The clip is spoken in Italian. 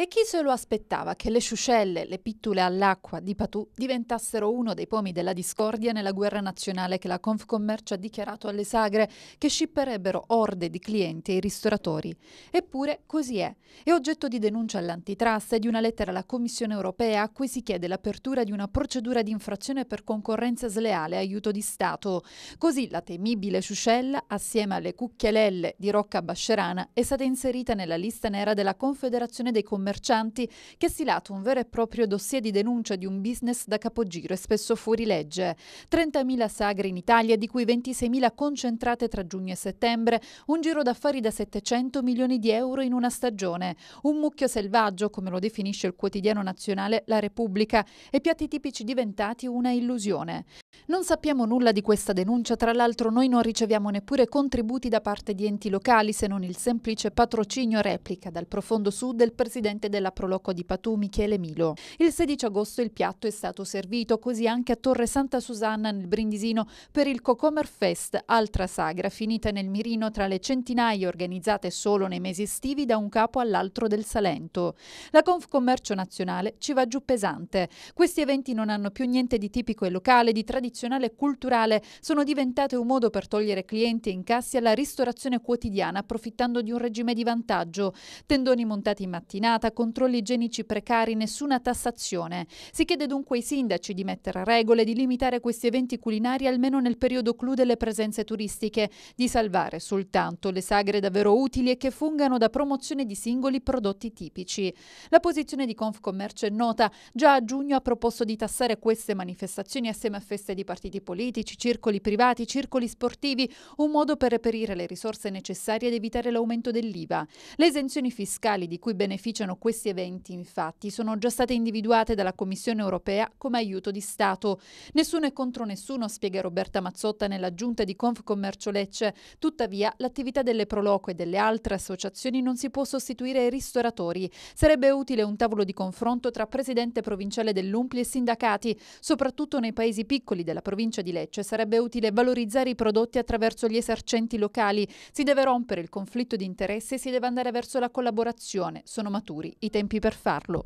E chi se lo aspettava che le sciuscelle, le pittule all'acqua di Patù diventassero uno dei pomi della discordia nella guerra nazionale che la Confcommercio ha dichiarato alle sagre che scipperebbero orde di clienti e ristoratori? Eppure così è. È oggetto di denuncia all'antitrust e di una lettera alla Commissione europea a cui si chiede l'apertura di una procedura di infrazione per concorrenza sleale e aiuto di Stato. Così la temibile sciuscella, assieme alle cucchialelle di Rocca Bascerana, è stata inserita nella lista nera della Confederazione dei Commercianti commercianti che ha stilato un vero e proprio dossier di denuncia di un business da capogiro e spesso fuori legge. 30.000 sagre in Italia, di cui 26.000 concentrate tra giugno e settembre, un giro d'affari da 700 milioni di euro in una stagione, un mucchio selvaggio, come lo definisce il quotidiano nazionale La Repubblica, e piatti tipici diventati una illusione. Non sappiamo nulla di questa denuncia, tra l'altro noi non riceviamo neppure contributi da parte di enti locali se non il semplice patrocinio replica dal profondo sud del presidente presidente della Proloco di Patù, Michele Milo. Il 16 agosto il piatto è stato servito così anche a Torre Santa Susanna nel Brindisino per il Cocomer Fest, altra sagra finita nel mirino tra le centinaia organizzate solo nei mesi estivi da un capo all'altro del Salento. La Confcommercio Nazionale ci va giù pesante. Questi eventi non hanno più niente di tipico e locale, di tradizionale e culturale, sono diventate un modo per togliere clienti e incassi alla ristorazione quotidiana approfittando di un regime di vantaggio. Tendoni montati in mattinata, controlli igienici precari nessuna tassazione. Si chiede dunque ai sindaci di mettere regole, di limitare questi eventi culinari almeno nel periodo clou delle presenze turistiche, di salvare soltanto le sagre davvero utili e che fungano da promozione di singoli prodotti tipici. La posizione di Confcommercio è nota, già a giugno ha proposto di tassare queste manifestazioni assieme a feste di partiti politici, circoli privati, circoli sportivi, un modo per reperire le risorse necessarie ed evitare l'aumento dell'IVA. Le esenzioni fiscali di cui beneficiano questi eventi, infatti, sono già state individuate dalla Commissione europea come aiuto di Stato. Nessuno è contro nessuno, spiega Roberta Mazzotta nella giunta di Confcommercio Lecce. Tuttavia, l'attività delle Proloco e delle altre associazioni non si può sostituire ai ristoratori. Sarebbe utile un tavolo di confronto tra presidente provinciale dell'Umpli e sindacati, soprattutto nei paesi piccoli della provincia di Lecce. Sarebbe utile valorizzare i prodotti attraverso gli esercenti locali. Si deve rompere il conflitto di interesse e si deve andare verso la collaborazione. Sono maturi maturi i tempi per farlo.